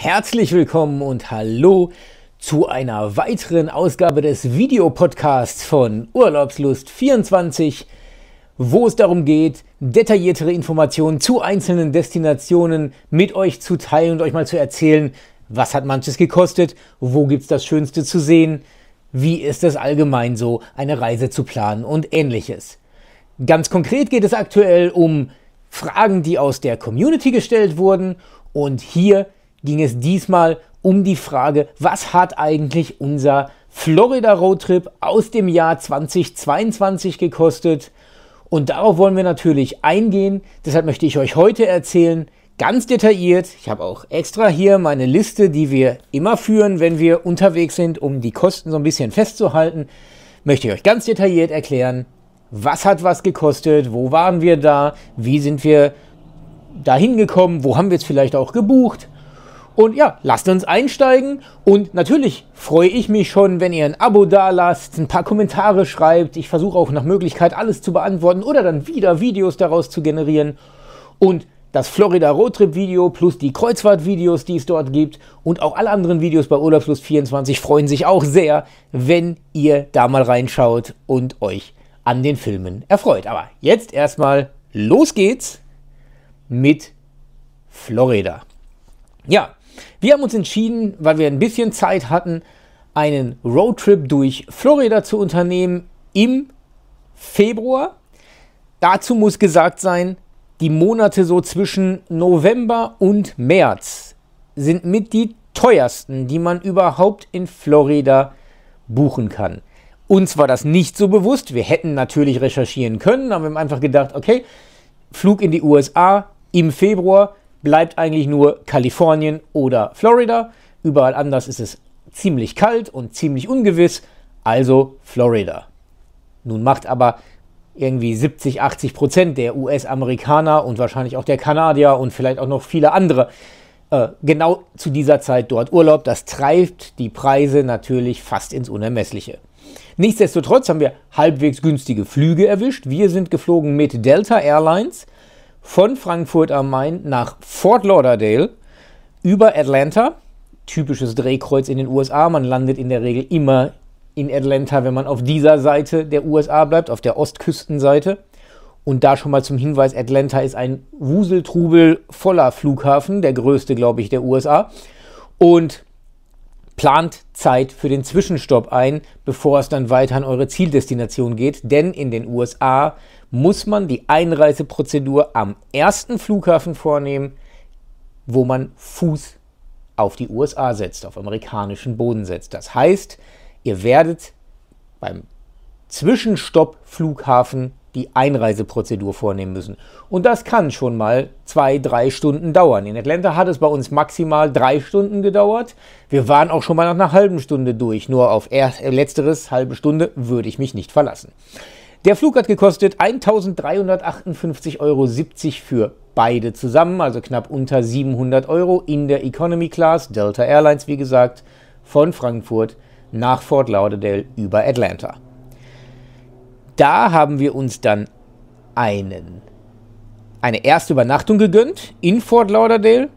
Herzlich willkommen und hallo zu einer weiteren Ausgabe des Videopodcasts von Urlaubslust24, wo es darum geht, detailliertere Informationen zu einzelnen Destinationen mit euch zu teilen und euch mal zu erzählen, was hat manches gekostet, wo gibt es das Schönste zu sehen, wie ist es allgemein so, eine Reise zu planen und ähnliches. Ganz konkret geht es aktuell um Fragen, die aus der Community gestellt wurden und hier ging es diesmal um die Frage, was hat eigentlich unser Florida Roadtrip aus dem Jahr 2022 gekostet? Und darauf wollen wir natürlich eingehen. Deshalb möchte ich euch heute erzählen, ganz detailliert, ich habe auch extra hier meine Liste, die wir immer führen, wenn wir unterwegs sind, um die Kosten so ein bisschen festzuhalten, möchte ich euch ganz detailliert erklären, was hat was gekostet, wo waren wir da, wie sind wir da hingekommen, wo haben wir es vielleicht auch gebucht und ja, lasst uns einsteigen. Und natürlich freue ich mich schon, wenn ihr ein Abo da lasst, ein paar Kommentare schreibt. Ich versuche auch nach Möglichkeit alles zu beantworten oder dann wieder Videos daraus zu generieren. Und das Florida Roadtrip Video plus die Kreuzfahrt Videos, die es dort gibt und auch alle anderen Videos bei Urlaubslust 24 freuen sich auch sehr, wenn ihr da mal reinschaut und euch an den Filmen erfreut. Aber jetzt erstmal los geht's mit Florida. Ja, wir haben uns entschieden, weil wir ein bisschen Zeit hatten, einen Roadtrip durch Florida zu unternehmen im Februar. Dazu muss gesagt sein, die Monate so zwischen November und März sind mit die teuersten, die man überhaupt in Florida buchen kann. Uns war das nicht so bewusst. Wir hätten natürlich recherchieren können, aber wir haben einfach gedacht, okay, Flug in die USA im Februar, bleibt eigentlich nur Kalifornien oder Florida. Überall anders ist es ziemlich kalt und ziemlich ungewiss, also Florida. Nun macht aber irgendwie 70, 80 Prozent der US-Amerikaner und wahrscheinlich auch der Kanadier und vielleicht auch noch viele andere äh, genau zu dieser Zeit dort Urlaub. Das treibt die Preise natürlich fast ins Unermessliche. Nichtsdestotrotz haben wir halbwegs günstige Flüge erwischt. Wir sind geflogen mit Delta Airlines von Frankfurt am Main nach Fort Lauderdale über Atlanta. Typisches Drehkreuz in den USA. Man landet in der Regel immer in Atlanta, wenn man auf dieser Seite der USA bleibt, auf der Ostküstenseite. Und da schon mal zum Hinweis, Atlanta ist ein Wuseltrubel voller Flughafen, der größte, glaube ich, der USA. Und plant Zeit für den Zwischenstopp ein, bevor es dann weiter an eure Zieldestination geht. Denn in den USA muss man die Einreiseprozedur am ersten Flughafen vornehmen, wo man Fuß auf die USA setzt, auf amerikanischen Boden setzt. Das heißt, ihr werdet beim Zwischenstopp Flughafen die Einreiseprozedur vornehmen müssen. Und das kann schon mal zwei, drei Stunden dauern. In Atlanta hat es bei uns maximal drei Stunden gedauert. Wir waren auch schon mal nach einer halben Stunde durch. Nur auf äh, letzteres halbe Stunde würde ich mich nicht verlassen. Der Flug hat gekostet 1.358,70 Euro für beide zusammen, also knapp unter 700 Euro in der Economy Class, Delta Airlines wie gesagt, von Frankfurt nach Fort Lauderdale über Atlanta. Da haben wir uns dann einen, eine erste Übernachtung gegönnt in Fort Lauderdale.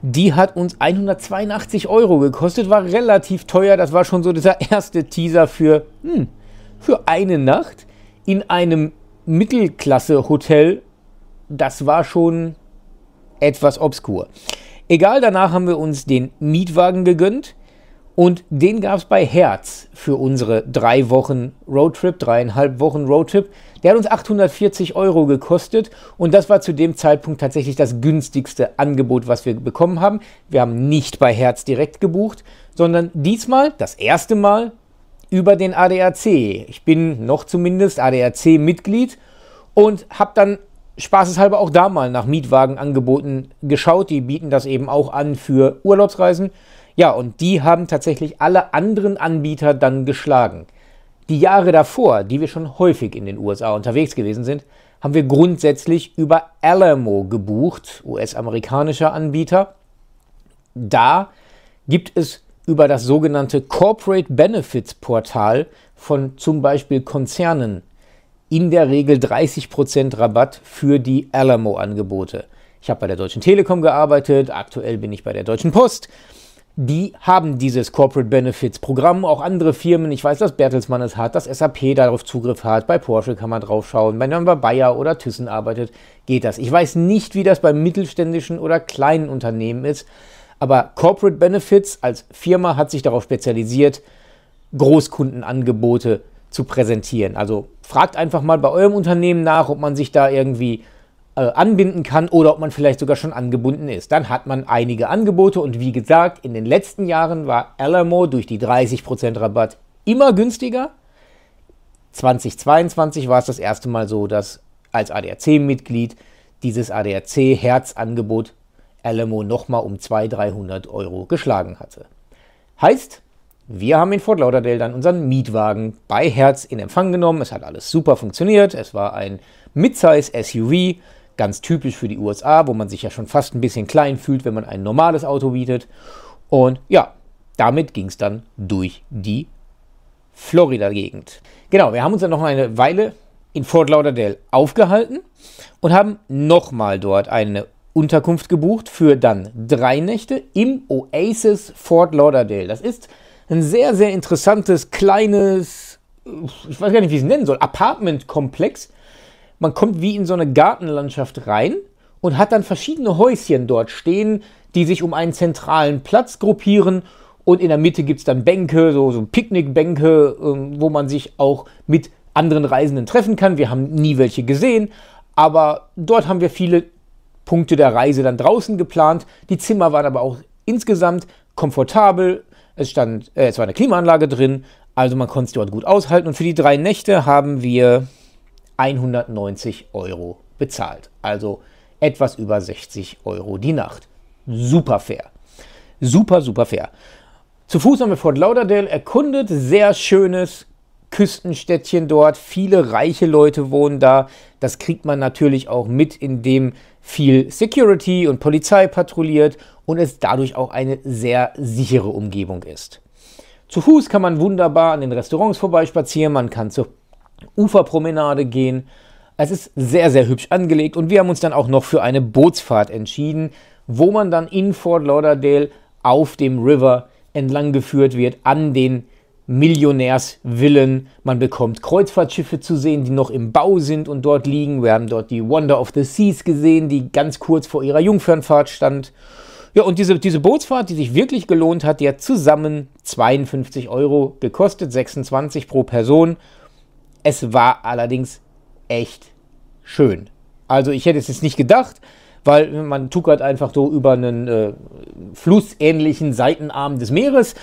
Die hat uns 182 Euro gekostet, war relativ teuer. Das war schon so dieser erste Teaser für, hm, für eine Nacht in einem Mittelklasse-Hotel, das war schon etwas obskur. Egal, danach haben wir uns den Mietwagen gegönnt und den gab es bei Herz für unsere drei Wochen Roadtrip, dreieinhalb Wochen Roadtrip. Der hat uns 840 Euro gekostet und das war zu dem Zeitpunkt tatsächlich das günstigste Angebot, was wir bekommen haben. Wir haben nicht bei Herz direkt gebucht, sondern diesmal, das erste Mal, über den ADAC. Ich bin noch zumindest ADAC-Mitglied und habe dann spaßeshalber auch da mal nach Mietwagenangeboten geschaut. Die bieten das eben auch an für Urlaubsreisen. Ja, und die haben tatsächlich alle anderen Anbieter dann geschlagen. Die Jahre davor, die wir schon häufig in den USA unterwegs gewesen sind, haben wir grundsätzlich über Alamo gebucht, US-amerikanischer Anbieter. Da gibt es über das sogenannte Corporate Benefits Portal von zum Beispiel Konzernen in der Regel 30% Rabatt für die Alamo-Angebote. Ich habe bei der Deutschen Telekom gearbeitet, aktuell bin ich bei der Deutschen Post. Die haben dieses Corporate Benefits Programm, auch andere Firmen, ich weiß, dass Bertelsmann es hat, dass SAP darauf Zugriff hat, bei Porsche kann man drauf schauen, wenn man bei Bayer oder Thyssen arbeitet, geht das. Ich weiß nicht, wie das bei mittelständischen oder kleinen Unternehmen ist. Aber Corporate Benefits als Firma hat sich darauf spezialisiert, Großkundenangebote zu präsentieren. Also fragt einfach mal bei eurem Unternehmen nach, ob man sich da irgendwie äh, anbinden kann oder ob man vielleicht sogar schon angebunden ist. Dann hat man einige Angebote und wie gesagt, in den letzten Jahren war Alamo durch die 30% Rabatt immer günstiger. 2022 war es das erste Mal so, dass als ADAC-Mitglied dieses ADAC-Herzangebot Alamo nochmal um 200, 300 Euro geschlagen hatte. Heißt, wir haben in Fort Lauderdale dann unseren Mietwagen bei Herz in Empfang genommen. Es hat alles super funktioniert. Es war ein Midsize SUV, ganz typisch für die USA, wo man sich ja schon fast ein bisschen klein fühlt, wenn man ein normales Auto bietet. Und ja, damit ging es dann durch die Florida-Gegend. Genau, wir haben uns dann noch eine Weile in Fort Lauderdale aufgehalten und haben nochmal dort eine Unterkunft gebucht für dann drei Nächte im Oasis Fort Lauderdale. Das ist ein sehr, sehr interessantes, kleines, ich weiß gar nicht, wie ich es nennen soll, Apartment-Komplex. Man kommt wie in so eine Gartenlandschaft rein und hat dann verschiedene Häuschen dort stehen, die sich um einen zentralen Platz gruppieren. Und in der Mitte gibt es dann Bänke, so, so Picknickbänke, ähm, wo man sich auch mit anderen Reisenden treffen kann. Wir haben nie welche gesehen, aber dort haben wir viele Punkte der Reise dann draußen geplant. Die Zimmer waren aber auch insgesamt komfortabel. Es, stand, äh, es war eine Klimaanlage drin, also man konnte es dort gut aushalten. Und für die drei Nächte haben wir 190 Euro bezahlt. Also etwas über 60 Euro die Nacht. Super fair. Super, super fair. Zu Fuß haben wir Fort Lauderdale erkundet. Sehr schönes Küstenstädtchen dort. Viele reiche Leute wohnen da. Das kriegt man natürlich auch mit, indem viel Security und Polizei patrouilliert und es dadurch auch eine sehr sichere Umgebung ist. Zu Fuß kann man wunderbar an den Restaurants vorbeispazieren, man kann zur Uferpromenade gehen. Es ist sehr, sehr hübsch angelegt und wir haben uns dann auch noch für eine Bootsfahrt entschieden, wo man dann in Fort Lauderdale auf dem River entlang geführt wird an den Millionärswillen. Man bekommt Kreuzfahrtschiffe zu sehen, die noch im Bau sind und dort liegen. Wir haben dort die Wonder of the Seas gesehen, die ganz kurz vor ihrer Jungfernfahrt stand. Ja, und diese, diese Bootsfahrt, die sich wirklich gelohnt hat, die hat zusammen 52 Euro gekostet, 26 pro Person. Es war allerdings echt schön. Also ich hätte es jetzt nicht gedacht, weil man tuckert einfach so über einen äh, flussähnlichen Seitenarm des Meeres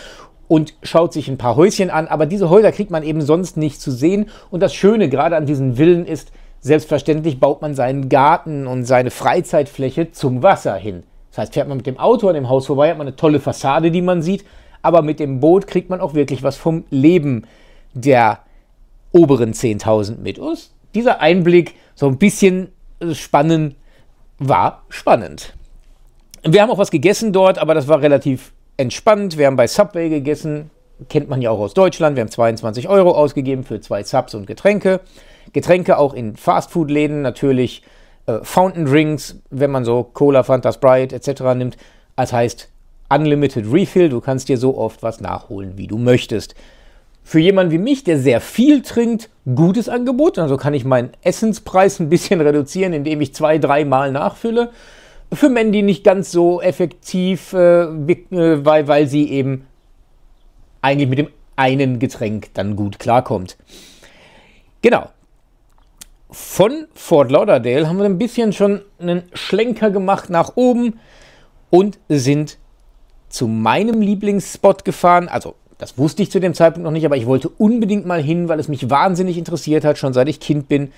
und schaut sich ein paar Häuschen an. Aber diese Häuser kriegt man eben sonst nicht zu sehen. Und das Schöne gerade an diesen Villen ist, selbstverständlich baut man seinen Garten und seine Freizeitfläche zum Wasser hin. Das heißt, fährt man mit dem Auto an dem Haus vorbei, hat man eine tolle Fassade, die man sieht. Aber mit dem Boot kriegt man auch wirklich was vom Leben der oberen 10.000 mit. Und dieser Einblick, so ein bisschen spannend, war spannend. Wir haben auch was gegessen dort, aber das war relativ entspannt. Wir haben bei Subway gegessen, kennt man ja auch aus Deutschland. Wir haben 22 Euro ausgegeben für zwei Subs und Getränke. Getränke auch in Fastfood-Läden, natürlich äh, Fountain Drinks, wenn man so Cola, Fanta, Sprite etc. nimmt. Das heißt Unlimited Refill, du kannst dir so oft was nachholen, wie du möchtest. Für jemanden wie mich, der sehr viel trinkt, gutes Angebot. Also kann ich meinen Essenspreis ein bisschen reduzieren, indem ich zwei, dreimal nachfülle für Mandy nicht ganz so effektiv, äh, äh, weil, weil sie eben eigentlich mit dem einen Getränk dann gut klarkommt. Genau. Von Fort Lauderdale haben wir ein bisschen schon einen Schlenker gemacht nach oben und sind zu meinem Lieblingsspot gefahren. Also, das wusste ich zu dem Zeitpunkt noch nicht, aber ich wollte unbedingt mal hin, weil es mich wahnsinnig interessiert hat, schon seit ich Kind bin.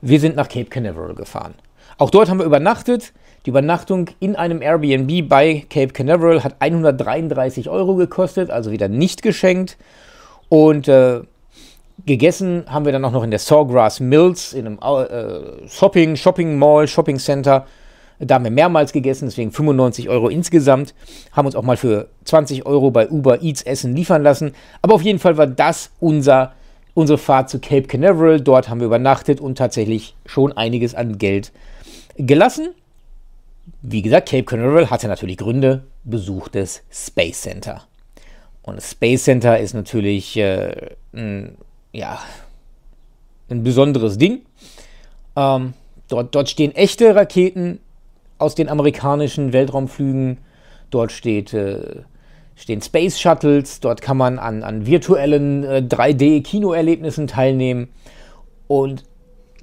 Wir sind nach Cape Canaveral gefahren. Auch dort haben wir übernachtet die Übernachtung in einem Airbnb bei Cape Canaveral hat 133 Euro gekostet, also wieder nicht geschenkt. Und äh, gegessen haben wir dann auch noch in der Sawgrass Mills, in einem äh, Shopping, Shopping Mall, Shopping Center. Da haben wir mehrmals gegessen, deswegen 95 Euro insgesamt. Haben uns auch mal für 20 Euro bei Uber Eats Essen liefern lassen. Aber auf jeden Fall war das unser, unsere Fahrt zu Cape Canaveral. Dort haben wir übernachtet und tatsächlich schon einiges an Geld gelassen. Wie gesagt, Cape Canaveral hatte natürlich Gründe, Besuch des Space Center. Und das Space Center ist natürlich äh, ein, ja, ein besonderes Ding. Ähm, dort, dort stehen echte Raketen aus den amerikanischen Weltraumflügen. Dort steht, äh, stehen Space Shuttles. Dort kann man an, an virtuellen äh, 3D-Kinoerlebnissen teilnehmen. Und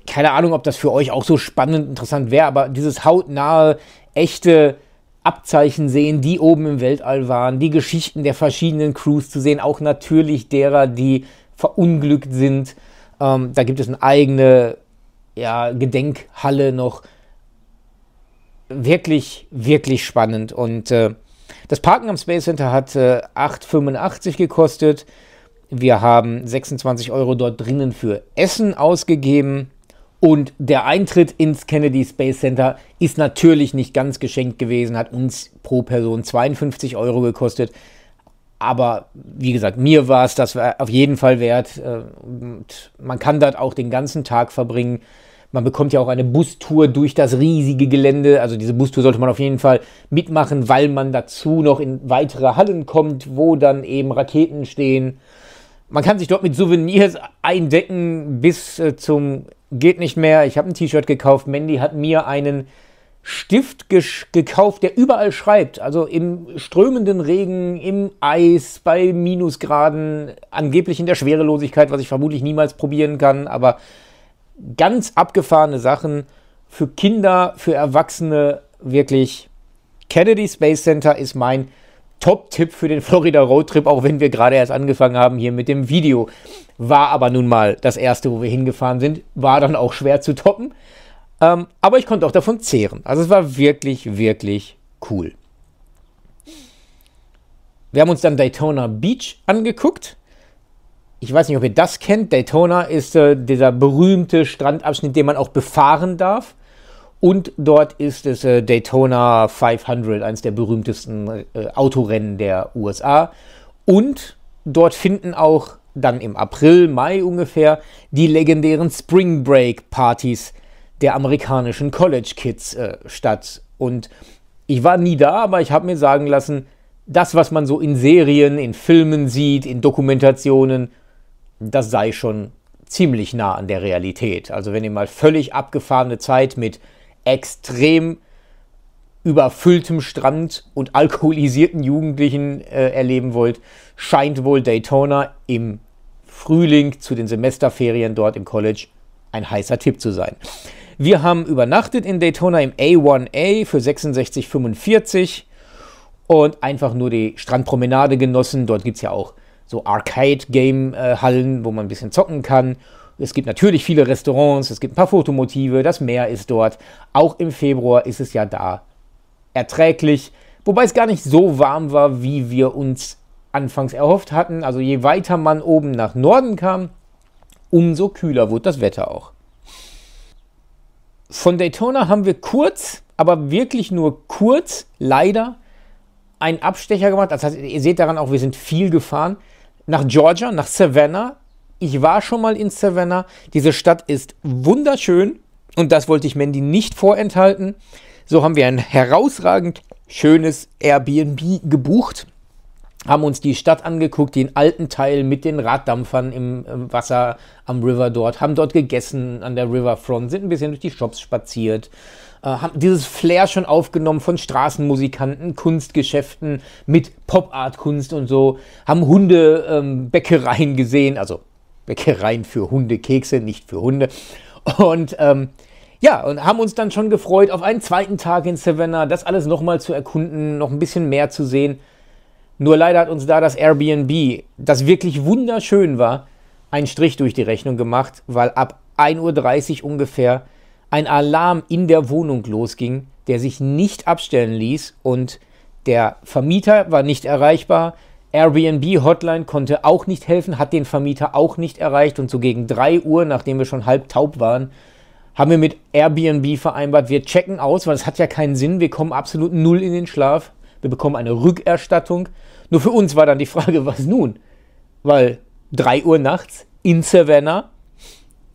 keine Ahnung, ob das für euch auch so spannend, interessant wäre, aber dieses hautnahe, echte Abzeichen sehen, die oben im Weltall waren, die Geschichten der verschiedenen Crews zu sehen, auch natürlich derer, die verunglückt sind. Ähm, da gibt es eine eigene ja, Gedenkhalle noch. Wirklich, wirklich spannend. Und äh, das Parken am Space Center hat äh, 8,85 gekostet. Wir haben 26 Euro dort drinnen für Essen ausgegeben. Und der Eintritt ins Kennedy Space Center ist natürlich nicht ganz geschenkt gewesen, hat uns pro Person 52 Euro gekostet. Aber wie gesagt, mir war es das auf jeden Fall wert. Äh, und man kann dort auch den ganzen Tag verbringen. Man bekommt ja auch eine Bustour durch das riesige Gelände. Also diese Bustour sollte man auf jeden Fall mitmachen, weil man dazu noch in weitere Hallen kommt, wo dann eben Raketen stehen. Man kann sich dort mit Souvenirs eindecken bis äh, zum geht nicht mehr. Ich habe ein T-Shirt gekauft. Mandy hat mir einen Stift gekauft, der überall schreibt. Also im strömenden Regen, im Eis, bei Minusgraden, angeblich in der Schwerelosigkeit, was ich vermutlich niemals probieren kann. Aber ganz abgefahrene Sachen für Kinder, für Erwachsene. Wirklich, Kennedy Space Center ist mein Top-Tipp für den Florida Road Trip, auch wenn wir gerade erst angefangen haben hier mit dem Video. War aber nun mal das erste, wo wir hingefahren sind. War dann auch schwer zu toppen. Ähm, aber ich konnte auch davon zehren. Also es war wirklich, wirklich cool. Wir haben uns dann Daytona Beach angeguckt. Ich weiß nicht, ob ihr das kennt. Daytona ist äh, dieser berühmte Strandabschnitt, den man auch befahren darf. Und dort ist es äh, Daytona 500, eines der berühmtesten äh, Autorennen der USA. Und dort finden auch dann im April, Mai ungefähr, die legendären Spring Break Partys der amerikanischen College Kids äh, statt. Und ich war nie da, aber ich habe mir sagen lassen, das, was man so in Serien, in Filmen sieht, in Dokumentationen, das sei schon ziemlich nah an der Realität. Also wenn ihr mal völlig abgefahrene Zeit mit extrem überfülltem Strand und alkoholisierten Jugendlichen äh, erleben wollt, scheint wohl Daytona im Frühling zu den Semesterferien dort im College ein heißer Tipp zu sein. Wir haben übernachtet in Daytona im A1A für 66,45 und einfach nur die Strandpromenade genossen. Dort gibt es ja auch so Arcade-Game-Hallen, wo man ein bisschen zocken kann. Es gibt natürlich viele Restaurants, es gibt ein paar Fotomotive, das Meer ist dort. Auch im Februar ist es ja da erträglich, wobei es gar nicht so warm war, wie wir uns anfangs erhofft hatten. Also je weiter man oben nach Norden kam, umso kühler wurde das Wetter auch. Von Daytona haben wir kurz, aber wirklich nur kurz, leider einen Abstecher gemacht. Das heißt, ihr seht daran auch, wir sind viel gefahren. Nach Georgia, nach Savannah. Ich war schon mal in Savannah. Diese Stadt ist wunderschön und das wollte ich Mandy nicht vorenthalten. So haben wir ein herausragend schönes Airbnb gebucht haben uns die Stadt angeguckt, den alten Teil mit den Raddampfern im Wasser am River dort, haben dort gegessen an der Riverfront, sind ein bisschen durch die Shops spaziert, äh, haben dieses Flair schon aufgenommen von Straßenmusikanten, Kunstgeschäften mit Pop-Art-Kunst und so, haben Hundebäckereien ähm, gesehen, also Bäckereien für Hundekekse, nicht für Hunde. Und ähm, ja, und haben uns dann schon gefreut auf einen zweiten Tag in Savannah, das alles nochmal zu erkunden, noch ein bisschen mehr zu sehen. Nur leider hat uns da das Airbnb, das wirklich wunderschön war, einen Strich durch die Rechnung gemacht, weil ab 1.30 Uhr ungefähr ein Alarm in der Wohnung losging, der sich nicht abstellen ließ und der Vermieter war nicht erreichbar. Airbnb Hotline konnte auch nicht helfen, hat den Vermieter auch nicht erreicht und so gegen 3 Uhr, nachdem wir schon halb taub waren, haben wir mit Airbnb vereinbart, wir checken aus, weil es hat ja keinen Sinn, wir kommen absolut null in den Schlaf. Wir bekommen eine Rückerstattung. Nur für uns war dann die Frage, was nun? Weil 3 Uhr nachts in Savannah,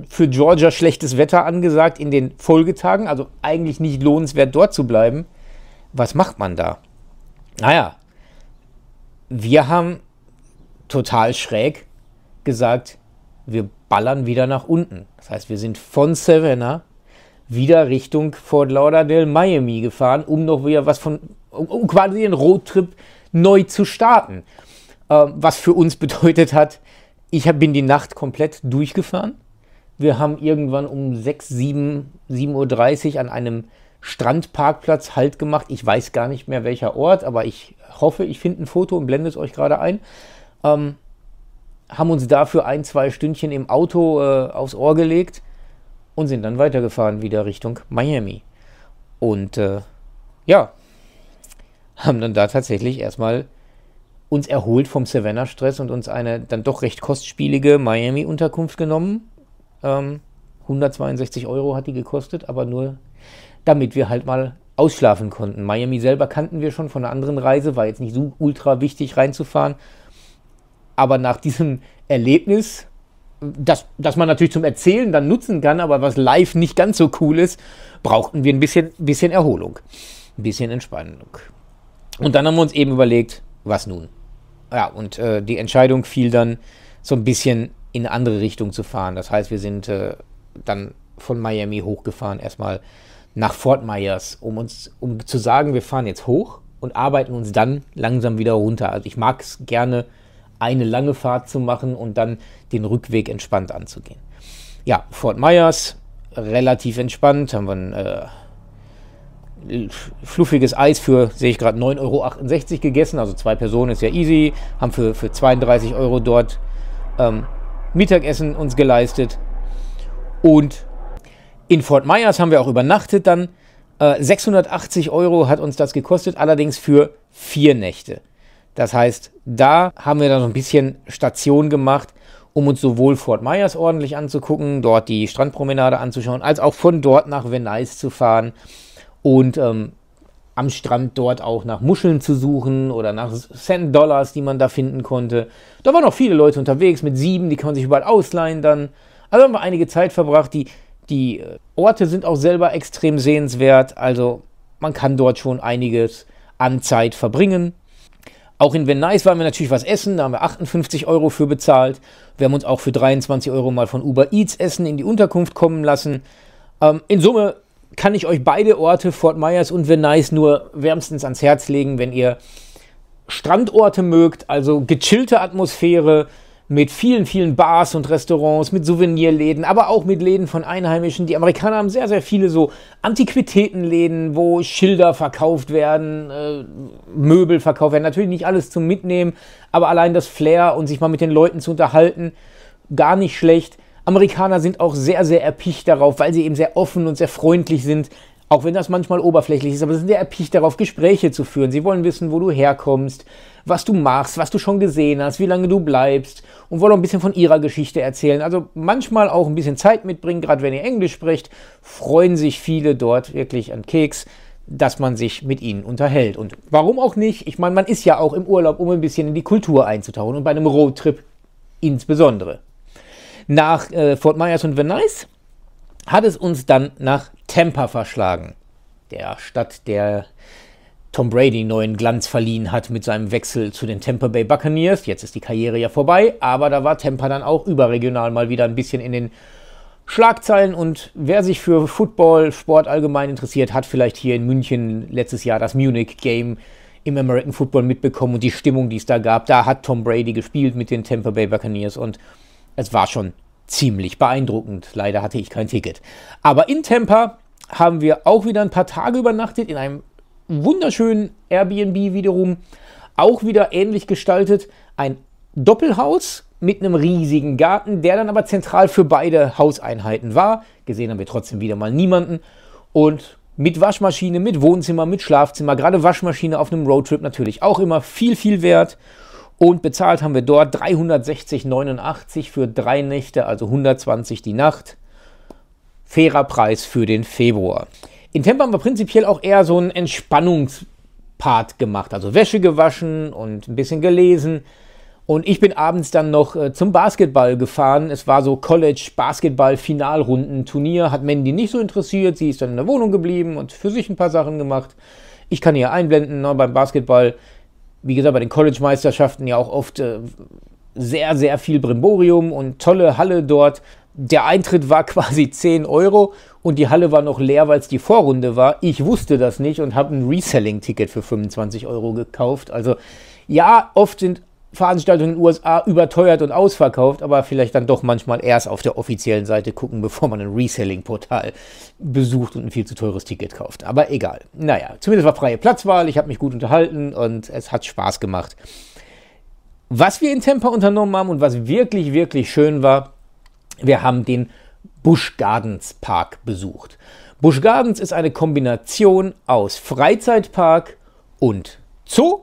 für Georgia schlechtes Wetter angesagt in den Folgetagen, also eigentlich nicht lohnenswert dort zu bleiben. Was macht man da? Naja, wir haben total schräg gesagt, wir ballern wieder nach unten. Das heißt, wir sind von Savannah wieder Richtung Fort Lauderdale, Miami gefahren, um noch wieder was von um, um quasi den Roadtrip neu zu starten. Äh, was für uns bedeutet hat, ich hab, bin die Nacht komplett durchgefahren. Wir haben irgendwann um 6, 7, 7.30 Uhr an einem Strandparkplatz Halt gemacht. Ich weiß gar nicht mehr welcher Ort, aber ich hoffe, ich finde ein Foto und blende es euch gerade ein. Ähm, haben uns dafür ein, zwei Stündchen im Auto äh, aufs Ohr gelegt und sind dann weitergefahren wieder Richtung Miami. Und äh, ja, haben dann da tatsächlich erstmal uns erholt vom Savannah-Stress und uns eine dann doch recht kostspielige Miami-Unterkunft genommen. Ähm, 162 Euro hat die gekostet, aber nur damit wir halt mal ausschlafen konnten. Miami selber kannten wir schon von einer anderen Reise, war jetzt nicht so ultra wichtig reinzufahren. Aber nach diesem Erlebnis, das, das man natürlich zum Erzählen dann nutzen kann, aber was live nicht ganz so cool ist, brauchten wir ein bisschen, bisschen Erholung, ein bisschen Entspannung. Und dann haben wir uns eben überlegt, was nun? Ja, und äh, die Entscheidung fiel dann so ein bisschen in eine andere Richtung zu fahren. Das heißt, wir sind äh, dann von Miami hochgefahren, erstmal nach Fort Myers, um uns, um zu sagen, wir fahren jetzt hoch und arbeiten uns dann langsam wieder runter. Also ich mag es gerne, eine lange Fahrt zu machen und dann den Rückweg entspannt anzugehen. Ja, Fort Myers, relativ entspannt, haben wir einen äh, fluffiges Eis für, sehe ich gerade, 9,68 Euro gegessen. Also zwei Personen ist ja easy. Haben für, für 32 Euro dort ähm, Mittagessen uns geleistet. Und in Fort Myers haben wir auch übernachtet dann. Äh, 680 Euro hat uns das gekostet, allerdings für vier Nächte. Das heißt, da haben wir dann so ein bisschen Station gemacht, um uns sowohl Fort Myers ordentlich anzugucken, dort die Strandpromenade anzuschauen, als auch von dort nach Venice zu fahren und ähm, am Strand dort auch nach Muscheln zu suchen oder nach Cent Dollars, die man da finden konnte. Da waren auch viele Leute unterwegs mit sieben, die kann man sich überall ausleihen dann. Also haben wir einige Zeit verbracht. Die, die äh, Orte sind auch selber extrem sehenswert. Also man kann dort schon einiges an Zeit verbringen. Auch in Venice waren wir natürlich was essen, da haben wir 58 Euro für bezahlt. Wir haben uns auch für 23 Euro mal von Uber Eats Essen in die Unterkunft kommen lassen. Ähm, in Summe kann ich euch beide Orte, Fort Myers und Venice, nur wärmstens ans Herz legen, wenn ihr Strandorte mögt, also gechillte Atmosphäre mit vielen, vielen Bars und Restaurants, mit Souvenirläden, aber auch mit Läden von Einheimischen. Die Amerikaner haben sehr, sehr viele so Antiquitätenläden, wo Schilder verkauft werden, äh, Möbel verkauft werden. Natürlich nicht alles zum Mitnehmen, aber allein das Flair und sich mal mit den Leuten zu unterhalten, gar nicht schlecht. Amerikaner sind auch sehr, sehr erpicht darauf, weil sie eben sehr offen und sehr freundlich sind, auch wenn das manchmal oberflächlich ist, aber sie sind sehr erpicht darauf, Gespräche zu führen. Sie wollen wissen, wo du herkommst, was du machst, was du schon gesehen hast, wie lange du bleibst und wollen auch ein bisschen von ihrer Geschichte erzählen. Also manchmal auch ein bisschen Zeit mitbringen, gerade wenn ihr Englisch sprecht, freuen sich viele dort wirklich an Keks dass man sich mit ihnen unterhält. Und warum auch nicht? Ich meine, man ist ja auch im Urlaub, um ein bisschen in die Kultur einzutauchen und bei einem Roadtrip insbesondere nach äh, Fort Myers und Venice hat es uns dann nach Tampa verschlagen, der Stadt, der Tom Brady neuen Glanz verliehen hat mit seinem Wechsel zu den Tampa Bay Buccaneers. Jetzt ist die Karriere ja vorbei, aber da war Tampa dann auch überregional mal wieder ein bisschen in den Schlagzeilen und wer sich für Football, Sport allgemein interessiert, hat vielleicht hier in München letztes Jahr das Munich Game im American Football mitbekommen und die Stimmung, die es da gab. Da hat Tom Brady gespielt mit den Tampa Bay Buccaneers und es war schon ziemlich beeindruckend. Leider hatte ich kein Ticket. Aber in Tampa haben wir auch wieder ein paar Tage übernachtet in einem wunderschönen Airbnb wiederum. Auch wieder ähnlich gestaltet. Ein Doppelhaus mit einem riesigen Garten, der dann aber zentral für beide Hauseinheiten war. Gesehen haben wir trotzdem wieder mal niemanden. Und mit Waschmaschine, mit Wohnzimmer, mit Schlafzimmer, gerade Waschmaschine auf einem Roadtrip natürlich auch immer viel, viel wert. Und bezahlt haben wir dort 360,89 für drei Nächte, also 120 die Nacht. Fairer Preis für den Februar. In Tempo haben wir prinzipiell auch eher so einen Entspannungspart gemacht, also Wäsche gewaschen und ein bisschen gelesen. Und ich bin abends dann noch äh, zum Basketball gefahren. Es war so College-Basketball-Finalrunden-Turnier. Hat Mandy nicht so interessiert. Sie ist dann in der Wohnung geblieben und für sich ein paar Sachen gemacht. Ich kann hier einblenden ne, beim Basketball wie gesagt, bei den College-Meisterschaften ja auch oft äh, sehr, sehr viel Brimborium und tolle Halle dort. Der Eintritt war quasi 10 Euro und die Halle war noch leer, weil es die Vorrunde war. Ich wusste das nicht und habe ein Reselling-Ticket für 25 Euro gekauft. Also ja, oft sind Veranstaltungen in den USA überteuert und ausverkauft, aber vielleicht dann doch manchmal erst auf der offiziellen Seite gucken, bevor man ein Reselling-Portal besucht und ein viel zu teures Ticket kauft. Aber egal. Naja, zumindest war freie Platzwahl, ich habe mich gut unterhalten und es hat Spaß gemacht. Was wir in Tampa unternommen haben und was wirklich, wirklich schön war, wir haben den Busch Gardens Park besucht. Busch Gardens ist eine Kombination aus Freizeitpark und Zoo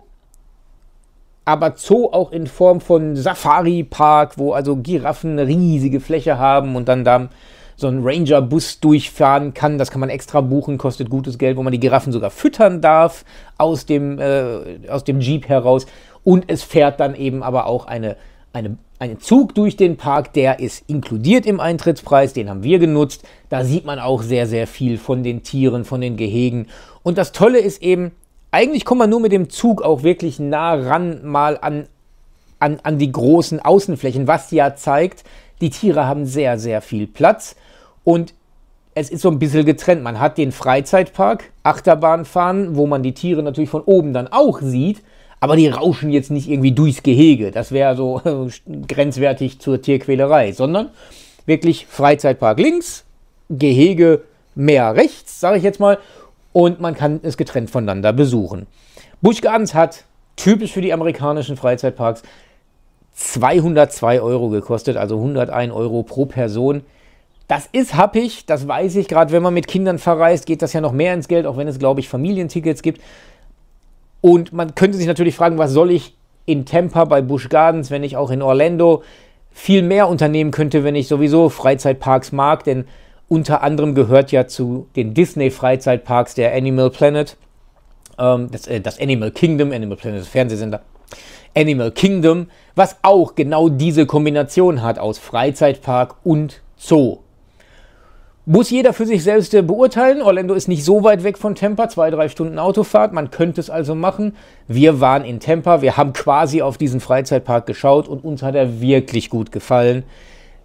aber Zoo auch in Form von Safari-Park, wo also Giraffen eine riesige Fläche haben und dann da so ein Ranger-Bus durchfahren kann. Das kann man extra buchen, kostet gutes Geld, wo man die Giraffen sogar füttern darf aus dem, äh, aus dem Jeep heraus. Und es fährt dann eben aber auch eine, eine, ein Zug durch den Park, der ist inkludiert im Eintrittspreis, den haben wir genutzt. Da sieht man auch sehr, sehr viel von den Tieren, von den Gehegen. Und das Tolle ist eben, eigentlich kommt man nur mit dem Zug auch wirklich nah ran mal an, an, an die großen Außenflächen, was ja zeigt, die Tiere haben sehr, sehr viel Platz und es ist so ein bisschen getrennt. Man hat den Freizeitpark, Achterbahnfahren, wo man die Tiere natürlich von oben dann auch sieht, aber die rauschen jetzt nicht irgendwie durchs Gehege. Das wäre so grenzwertig zur Tierquälerei, sondern wirklich Freizeitpark links, Gehege mehr rechts, sage ich jetzt mal, und man kann es getrennt voneinander besuchen. Busch Gardens hat, typisch für die amerikanischen Freizeitparks, 202 Euro gekostet, also 101 Euro pro Person. Das ist happig, das weiß ich. Gerade wenn man mit Kindern verreist, geht das ja noch mehr ins Geld, auch wenn es, glaube ich, Familientickets gibt. Und man könnte sich natürlich fragen, was soll ich in Tampa bei Busch Gardens, wenn ich auch in Orlando viel mehr unternehmen könnte, wenn ich sowieso Freizeitparks mag, denn unter anderem gehört ja zu den Disney-Freizeitparks der Animal Planet, ähm, das, äh, das Animal Kingdom, Animal Planet ist Fernsehsender, Animal Kingdom, was auch genau diese Kombination hat aus Freizeitpark und Zoo. Muss jeder für sich selbst äh, beurteilen. Orlando ist nicht so weit weg von Tampa, zwei, drei Stunden Autofahrt. Man könnte es also machen. Wir waren in Tampa, wir haben quasi auf diesen Freizeitpark geschaut und uns hat er wirklich gut gefallen.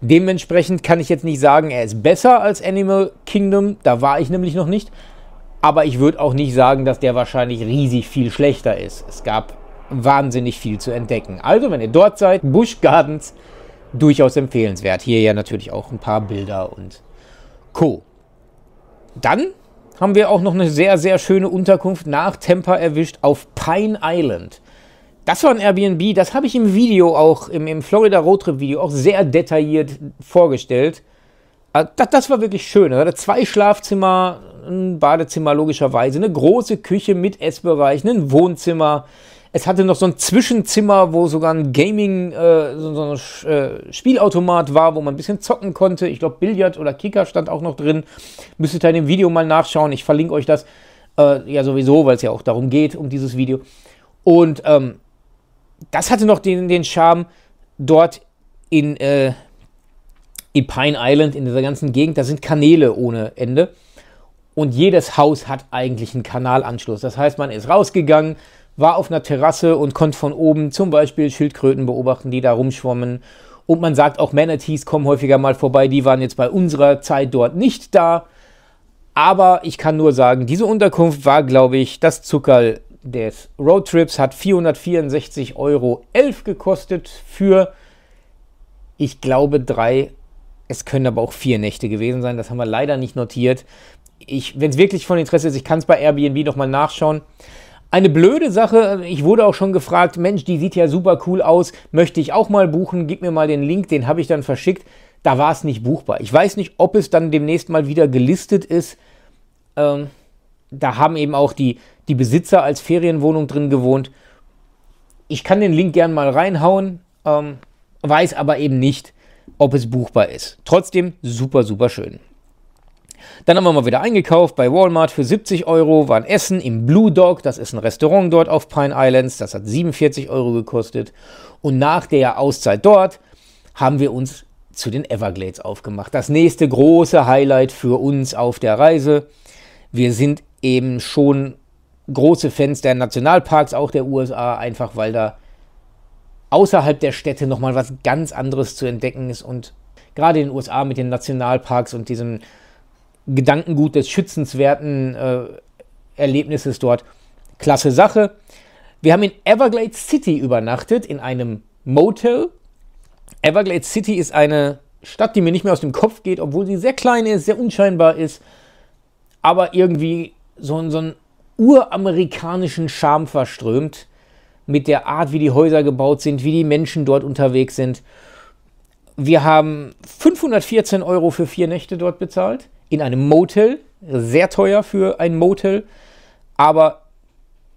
Dementsprechend kann ich jetzt nicht sagen, er ist besser als Animal Kingdom, da war ich nämlich noch nicht. Aber ich würde auch nicht sagen, dass der wahrscheinlich riesig viel schlechter ist. Es gab wahnsinnig viel zu entdecken. Also, wenn ihr dort seid, Busch Gardens, durchaus empfehlenswert. Hier ja natürlich auch ein paar Bilder und Co. Dann haben wir auch noch eine sehr, sehr schöne Unterkunft nach Tampa erwischt auf Pine Island. Das war ein Airbnb, das habe ich im Video auch, im, im Florida Roadtrip Video auch sehr detailliert vorgestellt. Also, das, das war wirklich schön. Er hatte ne? zwei Schlafzimmer, ein Badezimmer logischerweise, eine große Küche mit Essbereich, ein Wohnzimmer. Es hatte noch so ein Zwischenzimmer, wo sogar ein Gaming, äh, so, so ein Sch äh, Spielautomat war, wo man ein bisschen zocken konnte. Ich glaube, Billard oder Kicker stand auch noch drin. Müsstet ihr in dem Video mal nachschauen. Ich verlinke euch das äh, ja sowieso, weil es ja auch darum geht, um dieses Video. Und ähm, das hatte noch den, den Charme dort in, äh, in Pine Island, in dieser ganzen Gegend. Da sind Kanäle ohne Ende. Und jedes Haus hat eigentlich einen Kanalanschluss. Das heißt, man ist rausgegangen, war auf einer Terrasse und konnte von oben zum Beispiel Schildkröten beobachten, die da rumschwommen. Und man sagt auch, Manatees kommen häufiger mal vorbei. Die waren jetzt bei unserer Zeit dort nicht da. Aber ich kann nur sagen, diese Unterkunft war, glaube ich, das Zuckerl des Roadtrips hat 464,11 Euro gekostet für, ich glaube, drei, es können aber auch vier Nächte gewesen sein. Das haben wir leider nicht notiert. Wenn es wirklich von Interesse ist, ich kann es bei Airbnb nochmal nachschauen. Eine blöde Sache, ich wurde auch schon gefragt, Mensch, die sieht ja super cool aus, möchte ich auch mal buchen, gib mir mal den Link, den habe ich dann verschickt. Da war es nicht buchbar. Ich weiß nicht, ob es dann demnächst mal wieder gelistet ist. Ähm, da haben eben auch die, die Besitzer als Ferienwohnung drin gewohnt. Ich kann den Link gern mal reinhauen, ähm, weiß aber eben nicht, ob es buchbar ist. Trotzdem super, super schön. Dann haben wir mal wieder eingekauft bei Walmart für 70 Euro, War ein Essen im Blue Dog, das ist ein Restaurant dort auf Pine Islands, das hat 47 Euro gekostet. Und nach der Auszeit dort haben wir uns zu den Everglades aufgemacht. Das nächste große Highlight für uns auf der Reise. Wir sind eben schon große Fans der Nationalparks, auch der USA, einfach weil da außerhalb der Städte nochmal was ganz anderes zu entdecken ist und gerade in den USA mit den Nationalparks und diesem Gedankengut des schützenswerten äh, Erlebnisses dort, klasse Sache. Wir haben in Everglades City übernachtet, in einem Motel. Everglades City ist eine Stadt, die mir nicht mehr aus dem Kopf geht, obwohl sie sehr klein ist, sehr unscheinbar ist, aber irgendwie so, so einen uramerikanischen Charme verströmt mit der Art, wie die Häuser gebaut sind, wie die Menschen dort unterwegs sind. Wir haben 514 Euro für vier Nächte dort bezahlt, in einem Motel. Sehr teuer für ein Motel, aber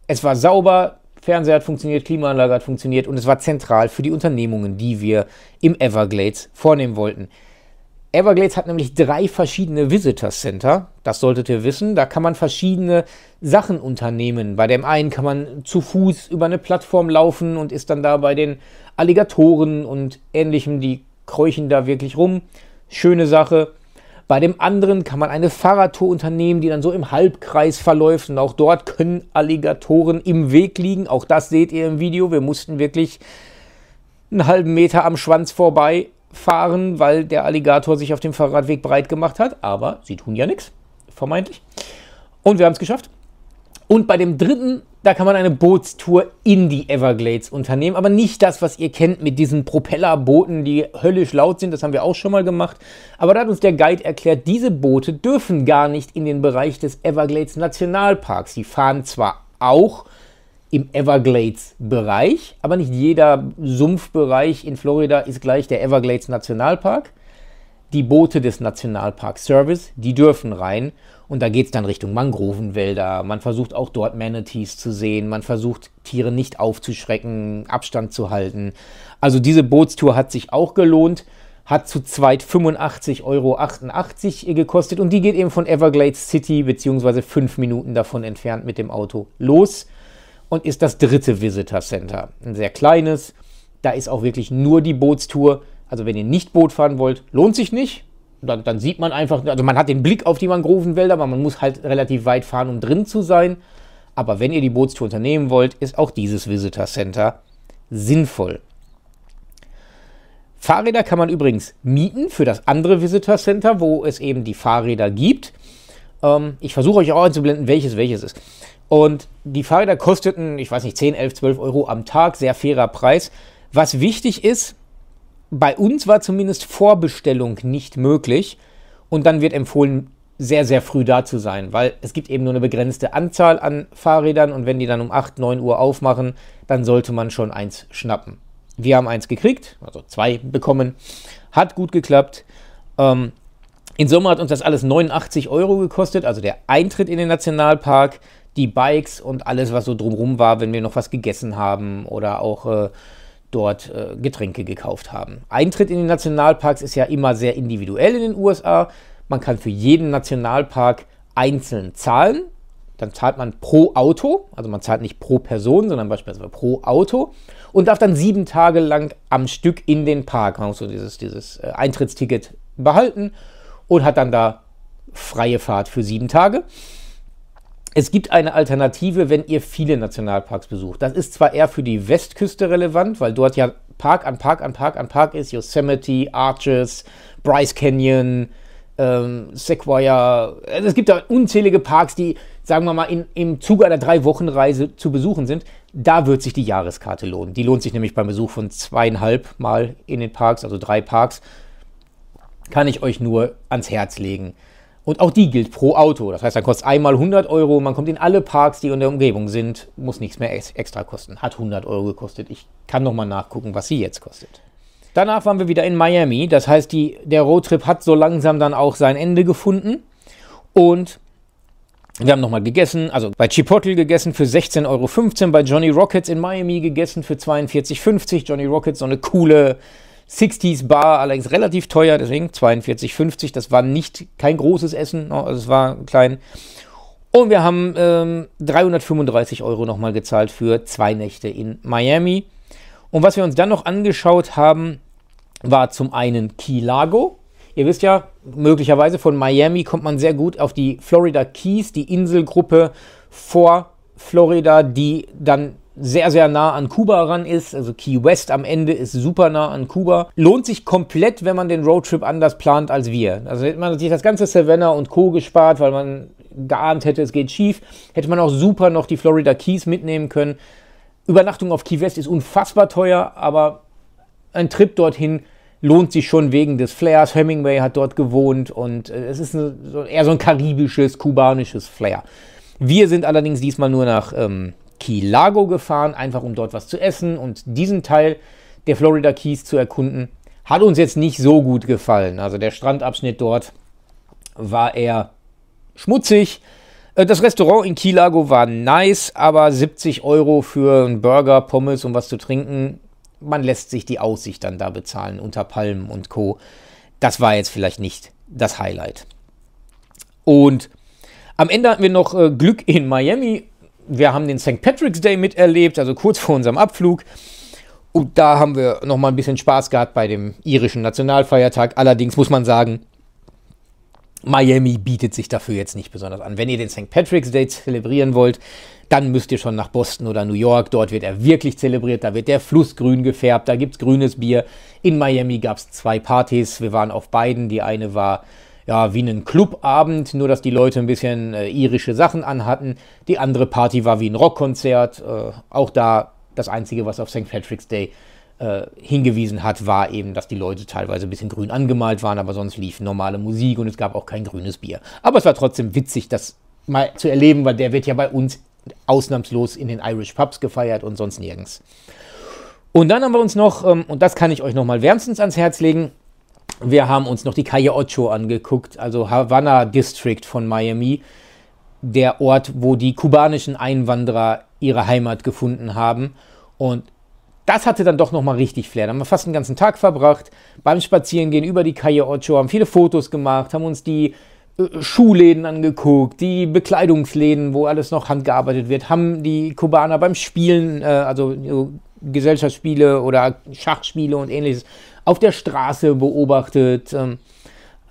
es war sauber, Fernseher hat funktioniert, Klimaanlage hat funktioniert und es war zentral für die Unternehmungen, die wir im Everglades vornehmen wollten. Everglades hat nämlich drei verschiedene Visitor Center. Das solltet ihr wissen. Da kann man verschiedene Sachen unternehmen. Bei dem einen kann man zu Fuß über eine Plattform laufen und ist dann da bei den Alligatoren und ähnlichem. Die kräuchen da wirklich rum. Schöne Sache. Bei dem anderen kann man eine Fahrradtour unternehmen, die dann so im Halbkreis verläuft. Und auch dort können Alligatoren im Weg liegen. Auch das seht ihr im Video. Wir mussten wirklich einen halben Meter am Schwanz vorbei fahren, weil der Alligator sich auf dem Fahrradweg breit gemacht hat. Aber sie tun ja nichts, vermeintlich. Und wir haben es geschafft. Und bei dem dritten, da kann man eine Bootstour in die Everglades unternehmen, aber nicht das, was ihr kennt mit diesen Propellerbooten, die höllisch laut sind, das haben wir auch schon mal gemacht. Aber da hat uns der Guide erklärt, diese Boote dürfen gar nicht in den Bereich des Everglades Nationalparks. Sie fahren zwar auch, im Everglades-Bereich, aber nicht jeder Sumpfbereich in Florida ist gleich der Everglades Nationalpark. Die Boote des Nationalpark Service, die dürfen rein und da geht es dann Richtung Mangrovenwälder. Man versucht auch dort Manatees zu sehen, man versucht Tiere nicht aufzuschrecken, Abstand zu halten. Also diese Bootstour hat sich auch gelohnt, hat zu zweit 85,88 Euro gekostet und die geht eben von Everglades City beziehungsweise fünf Minuten davon entfernt mit dem Auto los und ist das dritte Visitor Center. Ein sehr kleines, da ist auch wirklich nur die Bootstour. Also wenn ihr nicht Boot fahren wollt, lohnt sich nicht. Dann, dann sieht man einfach, also man hat den Blick auf die Mangrovenwälder, aber man muss halt relativ weit fahren, um drin zu sein. Aber wenn ihr die Bootstour unternehmen wollt, ist auch dieses Visitor Center sinnvoll. Fahrräder kann man übrigens mieten für das andere Visitor Center, wo es eben die Fahrräder gibt. Ähm, ich versuche euch auch einzublenden, welches welches ist. Und die Fahrräder kosteten, ich weiß nicht, 10, 11, 12 Euro am Tag, sehr fairer Preis. Was wichtig ist, bei uns war zumindest Vorbestellung nicht möglich. Und dann wird empfohlen, sehr, sehr früh da zu sein, weil es gibt eben nur eine begrenzte Anzahl an Fahrrädern und wenn die dann um 8, 9 Uhr aufmachen, dann sollte man schon eins schnappen. Wir haben eins gekriegt, also zwei bekommen, hat gut geklappt. Ähm, in Summe hat uns das alles 89 Euro gekostet, also der Eintritt in den Nationalpark, die Bikes und alles, was so drumrum war, wenn wir noch was gegessen haben oder auch äh, dort äh, Getränke gekauft haben. Eintritt in die Nationalparks ist ja immer sehr individuell in den USA. Man kann für jeden Nationalpark einzeln zahlen. Dann zahlt man pro Auto, also man zahlt nicht pro Person, sondern beispielsweise pro Auto und darf dann sieben Tage lang am Stück in den Park, man muss so dieses, dieses äh, Eintrittsticket behalten und hat dann da freie Fahrt für sieben Tage. Es gibt eine Alternative, wenn ihr viele Nationalparks besucht. Das ist zwar eher für die Westküste relevant, weil dort ja Park an Park an Park an Park ist. Yosemite, Arches, Bryce Canyon, ähm, Sequoia. Also es gibt da unzählige Parks, die, sagen wir mal, in, im Zuge einer Drei-Wochen-Reise zu besuchen sind. Da wird sich die Jahreskarte lohnen. Die lohnt sich nämlich beim Besuch von zweieinhalb Mal in den Parks, also drei Parks. Kann ich euch nur ans Herz legen. Und auch die gilt pro Auto. Das heißt, dann kostet einmal 100 Euro. Man kommt in alle Parks, die in der Umgebung sind. Muss nichts mehr extra kosten. Hat 100 Euro gekostet. Ich kann nochmal nachgucken, was sie jetzt kostet. Danach waren wir wieder in Miami. Das heißt, die, der Roadtrip hat so langsam dann auch sein Ende gefunden. Und wir haben nochmal gegessen. Also bei Chipotle gegessen für 16,15 Euro. Bei Johnny Rockets in Miami gegessen für 42,50. Johnny Rockets, so eine coole 60s Bar, allerdings relativ teuer, deswegen 42,50. Das war nicht kein großes Essen, ne, also es war klein. Und wir haben ähm, 335 Euro nochmal gezahlt für zwei Nächte in Miami. Und was wir uns dann noch angeschaut haben, war zum einen Key Lago. Ihr wisst ja, möglicherweise von Miami kommt man sehr gut auf die Florida Keys, die Inselgruppe vor Florida, die dann sehr, sehr nah an Kuba ran ist. Also Key West am Ende ist super nah an Kuba. Lohnt sich komplett, wenn man den Roadtrip anders plant als wir. Also hätte man sich das ganze Savannah und Co. gespart, weil man geahnt hätte, es geht schief, hätte man auch super noch die Florida Keys mitnehmen können. Übernachtung auf Key West ist unfassbar teuer, aber ein Trip dorthin lohnt sich schon wegen des Flairs. Hemingway hat dort gewohnt und äh, es ist eher so ein karibisches, kubanisches Flair. Wir sind allerdings diesmal nur nach ähm, Kilago gefahren, einfach um dort was zu essen und diesen Teil der Florida Keys zu erkunden. Hat uns jetzt nicht so gut gefallen. Also der Strandabschnitt dort war eher schmutzig. Äh, das Restaurant in Kilago war nice, aber 70 Euro für einen Burger, Pommes und was zu trinken, man lässt sich die Aussicht dann da bezahlen unter Palmen und Co. Das war jetzt vielleicht nicht das Highlight. Und am Ende hatten wir noch äh, Glück in Miami wir haben den St. Patrick's Day miterlebt, also kurz vor unserem Abflug. Und da haben wir nochmal ein bisschen Spaß gehabt bei dem irischen Nationalfeiertag. Allerdings muss man sagen, Miami bietet sich dafür jetzt nicht besonders an. Wenn ihr den St. Patrick's Day zelebrieren wollt, dann müsst ihr schon nach Boston oder New York. Dort wird er wirklich zelebriert. Da wird der Fluss grün gefärbt. Da gibt es grünes Bier. In Miami gab es zwei Partys. Wir waren auf beiden. Die eine war ja, wie einen Clubabend, nur dass die Leute ein bisschen äh, irische Sachen anhatten. Die andere Party war wie ein Rockkonzert. Äh, auch da das Einzige, was auf St. Patrick's Day äh, hingewiesen hat, war eben, dass die Leute teilweise ein bisschen grün angemalt waren, aber sonst lief normale Musik und es gab auch kein grünes Bier. Aber es war trotzdem witzig, das mal zu erleben, weil der wird ja bei uns ausnahmslos in den Irish Pubs gefeiert und sonst nirgends. Und dann haben wir uns noch, ähm, und das kann ich euch nochmal wärmstens ans Herz legen, wir haben uns noch die Calle Ocho angeguckt, also Havana District von Miami, der Ort, wo die kubanischen Einwanderer ihre Heimat gefunden haben. Und das hatte dann doch nochmal richtig Flair. Da haben wir fast den ganzen Tag verbracht beim Spazierengehen über die Calle Ocho, haben viele Fotos gemacht, haben uns die äh, Schuhläden angeguckt, die Bekleidungsläden, wo alles noch handgearbeitet wird, haben die Kubaner beim Spielen, äh, also äh, Gesellschaftsspiele oder Schachspiele und ähnliches, auf der Straße beobachtet, ähm,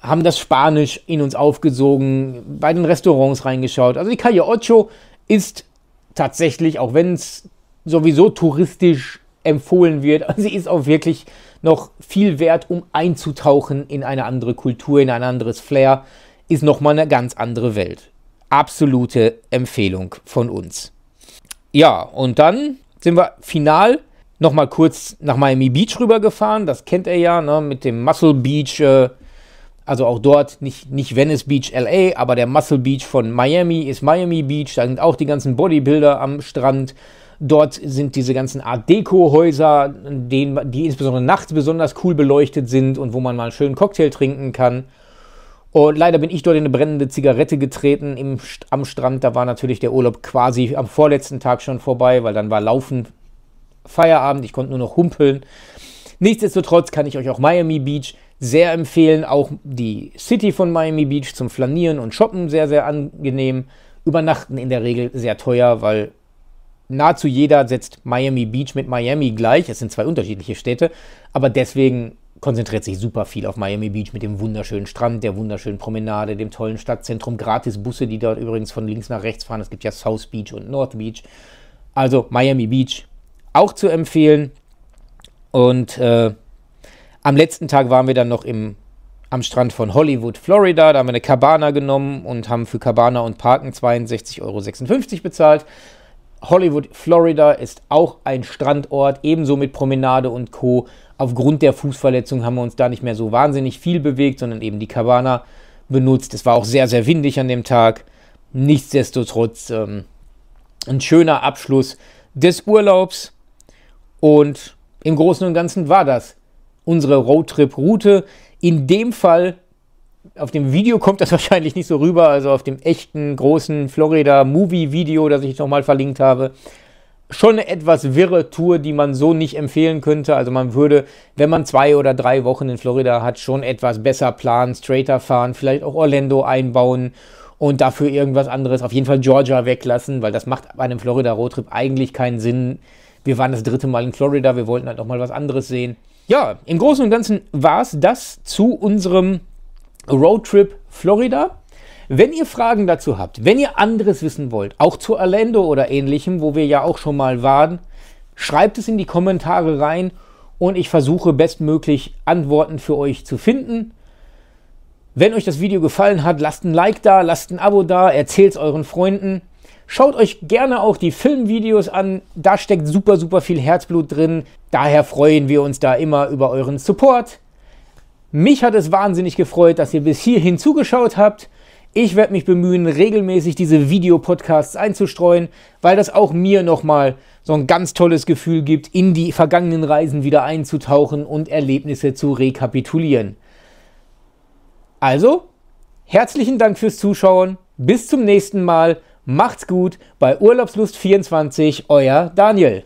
haben das Spanisch in uns aufgesogen, bei den Restaurants reingeschaut. Also die Calle Ocho ist tatsächlich, auch wenn es sowieso touristisch empfohlen wird, sie ist auch wirklich noch viel wert, um einzutauchen in eine andere Kultur, in ein anderes Flair, ist nochmal eine ganz andere Welt. Absolute Empfehlung von uns. Ja, und dann sind wir final nochmal kurz nach Miami Beach rübergefahren. Das kennt er ja ne, mit dem Muscle Beach. Äh, also auch dort nicht, nicht Venice Beach LA, aber der Muscle Beach von Miami ist Miami Beach. Da sind auch die ganzen Bodybuilder am Strand. Dort sind diese ganzen Art Deco-Häuser, die insbesondere nachts besonders cool beleuchtet sind und wo man mal einen schönen Cocktail trinken kann. Und leider bin ich dort in eine brennende Zigarette getreten im, am Strand. Da war natürlich der Urlaub quasi am vorletzten Tag schon vorbei, weil dann war Laufen Feierabend, ich konnte nur noch humpeln. Nichtsdestotrotz kann ich euch auch Miami Beach sehr empfehlen, auch die City von Miami Beach zum Flanieren und Shoppen sehr, sehr angenehm. Übernachten in der Regel sehr teuer, weil nahezu jeder setzt Miami Beach mit Miami gleich. Es sind zwei unterschiedliche Städte, aber deswegen konzentriert sich super viel auf Miami Beach mit dem wunderschönen Strand, der wunderschönen Promenade, dem tollen Stadtzentrum, gratis Busse, die dort übrigens von links nach rechts fahren. Es gibt ja South Beach und North Beach. Also Miami Beach auch zu empfehlen. Und äh, am letzten Tag waren wir dann noch im, am Strand von Hollywood, Florida. Da haben wir eine Cabana genommen und haben für Cabana und Parken 62,56 Euro bezahlt. Hollywood, Florida ist auch ein Strandort, ebenso mit Promenade und Co. Aufgrund der Fußverletzung haben wir uns da nicht mehr so wahnsinnig viel bewegt, sondern eben die Cabana benutzt. Es war auch sehr, sehr windig an dem Tag. Nichtsdestotrotz ähm, ein schöner Abschluss des Urlaubs. Und im Großen und Ganzen war das unsere Roadtrip-Route. In dem Fall, auf dem Video kommt das wahrscheinlich nicht so rüber, also auf dem echten großen Florida-Movie-Video, das ich nochmal verlinkt habe, schon eine etwas wirre Tour, die man so nicht empfehlen könnte. Also man würde, wenn man zwei oder drei Wochen in Florida hat, schon etwas besser planen, straighter fahren, vielleicht auch Orlando einbauen und dafür irgendwas anderes, auf jeden Fall Georgia weglassen, weil das macht bei einem Florida-Roadtrip eigentlich keinen Sinn wir waren das dritte Mal in Florida, wir wollten halt mal was anderes sehen. Ja, im Großen und Ganzen war es das zu unserem Roadtrip Florida. Wenn ihr Fragen dazu habt, wenn ihr anderes wissen wollt, auch zu Orlando oder ähnlichem, wo wir ja auch schon mal waren, schreibt es in die Kommentare rein und ich versuche bestmöglich Antworten für euch zu finden. Wenn euch das Video gefallen hat, lasst ein Like da, lasst ein Abo da, erzählt es euren Freunden. Schaut euch gerne auch die Filmvideos an. Da steckt super, super viel Herzblut drin. Daher freuen wir uns da immer über euren Support. Mich hat es wahnsinnig gefreut, dass ihr bis hierhin zugeschaut habt. Ich werde mich bemühen, regelmäßig diese Videopodcasts einzustreuen, weil das auch mir nochmal so ein ganz tolles Gefühl gibt, in die vergangenen Reisen wieder einzutauchen und Erlebnisse zu rekapitulieren. Also, herzlichen Dank fürs Zuschauen. Bis zum nächsten Mal. Macht's gut bei Urlaubslust24, euer Daniel.